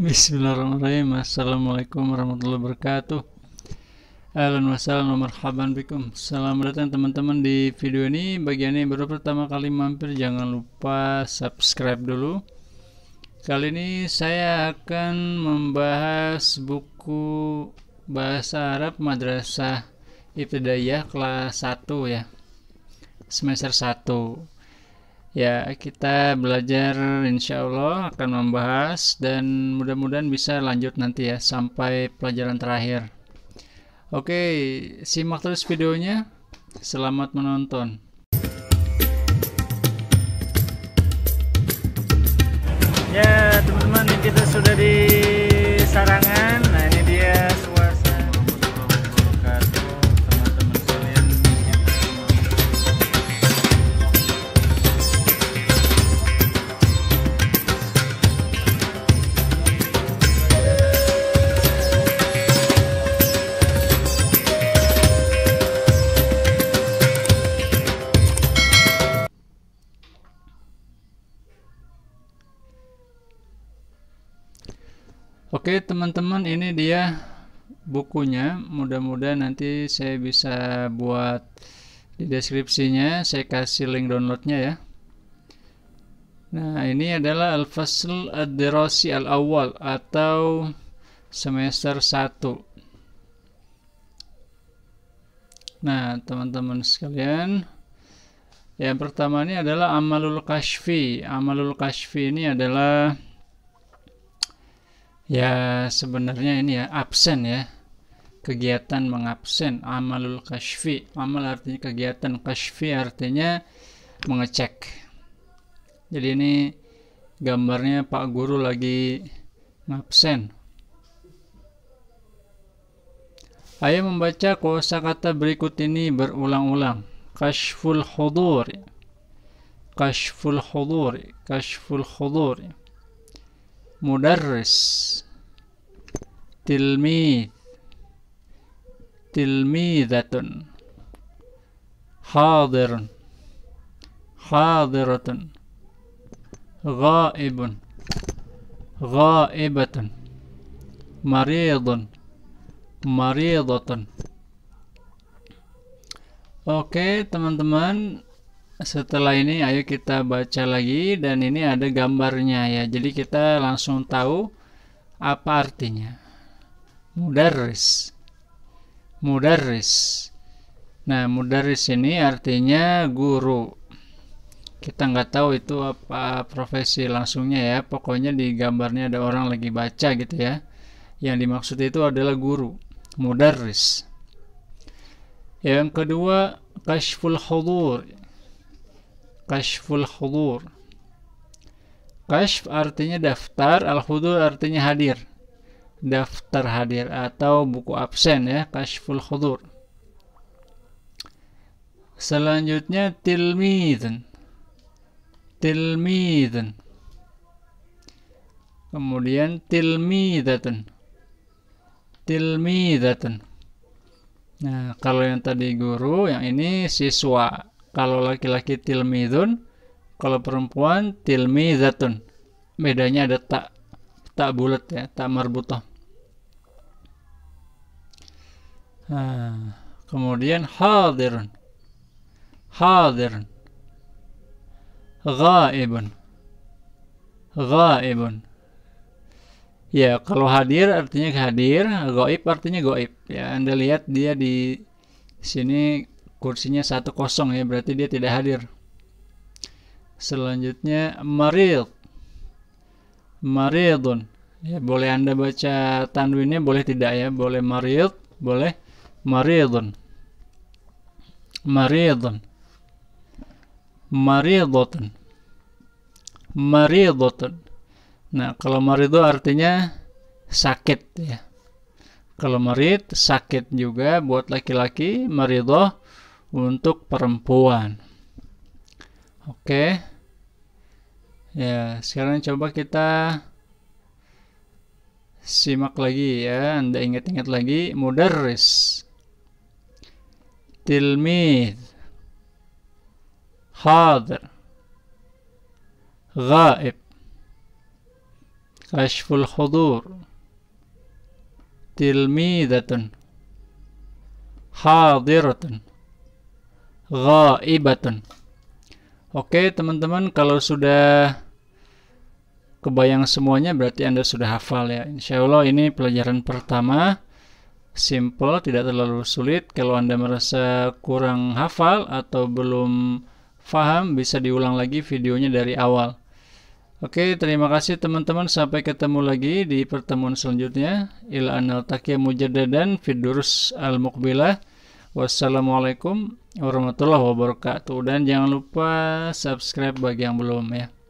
Bismillahirrahmanirrahim Assalamualaikum warahmatullahi wabarakatuh Alan wasalam marhaban bikum Selamat datang teman-teman di video ini Bagian yang baru pertama kali mampir Jangan lupa subscribe dulu Kali ini saya akan membahas buku Bahasa Arab Madrasah Ibtidaiyah kelas 1 ya Semester 1 Ya, kita belajar insya Allah akan membahas dan mudah-mudahan bisa lanjut nanti ya sampai pelajaran terakhir. Oke, simak terus videonya. Selamat menonton. Ya, teman-teman, kita sudah di sarang Oke teman-teman ini dia bukunya mudah-mudahan nanti saya bisa buat di deskripsinya saya kasih link downloadnya ya Nah ini adalah Al-Fasl ad Al-Awwal atau semester 1 Nah teman-teman sekalian yang pertama ini adalah Amalul Kashfi Amalul Kashfi ini adalah ya sebenarnya ini ya absen ya kegiatan mengabsen amalul kashfi amal artinya kegiatan kashfi artinya mengecek jadi ini gambarnya pak guru lagi ngabsen ayo membaca kosa kata berikut ini berulang-ulang kashful hudur kashful hudur kashful hudur مدرس تلميذ تلميذة حاضر حاضرة غائب غائبة مريض مريضة Oke, okay, teman-teman, setelah ini ayo kita baca lagi dan ini ada gambarnya ya jadi kita langsung tahu apa artinya mudaris mudaris nah mudaris ini artinya guru kita nggak tahu itu apa profesi langsungnya ya pokoknya di gambarnya ada orang lagi baca gitu ya yang dimaksud itu adalah guru mudaris yang kedua kashful hudur kashful hudur kashf artinya daftar al hudur artinya hadir daftar hadir atau buku absen ya kashful hudur selanjutnya tilmidun tilmidun kemudian tilmidatun tilmidatun nah kalau yang tadi guru yang ini siswa kalau laki-laki tilmidun, kalau perempuan tilmidatun. Bedanya ada tak tak bulat ya, tak marbutah. Nah, kemudian hadirun. Hadirun. Ghaibun. Ghaibun. Ya, kalau hadir artinya hadir, goib artinya goib. Ya, Anda lihat dia di sini kursinya satu kosong ya berarti dia tidak hadir selanjutnya marid maridun ya boleh anda baca tanwinnya boleh tidak ya boleh marid boleh maridun maridun maridotun maridotun nah kalau marido artinya sakit ya kalau marid sakit juga buat laki-laki marido untuk perempuan. Oke. Ya, sekarang coba kita simak lagi ya. Anda ingat-ingat lagi mudarris. Tilmid. Hadir. Gaib. Kashful khudur. Tilmidatun. Hadiratun ghaibatun. Oke, teman-teman, kalau sudah kebayang semuanya berarti Anda sudah hafal ya. Insya Allah ini pelajaran pertama, simple, tidak terlalu sulit. Kalau Anda merasa kurang hafal atau belum paham, bisa diulang lagi videonya dari awal. Oke, terima kasih teman-teman. Sampai ketemu lagi di pertemuan selanjutnya. Ila anal takia mujadadan fidurus al-mukbilah. Wassalamualaikum warahmatullahi wabarakatuh. Dan jangan lupa subscribe bagi yang belum ya.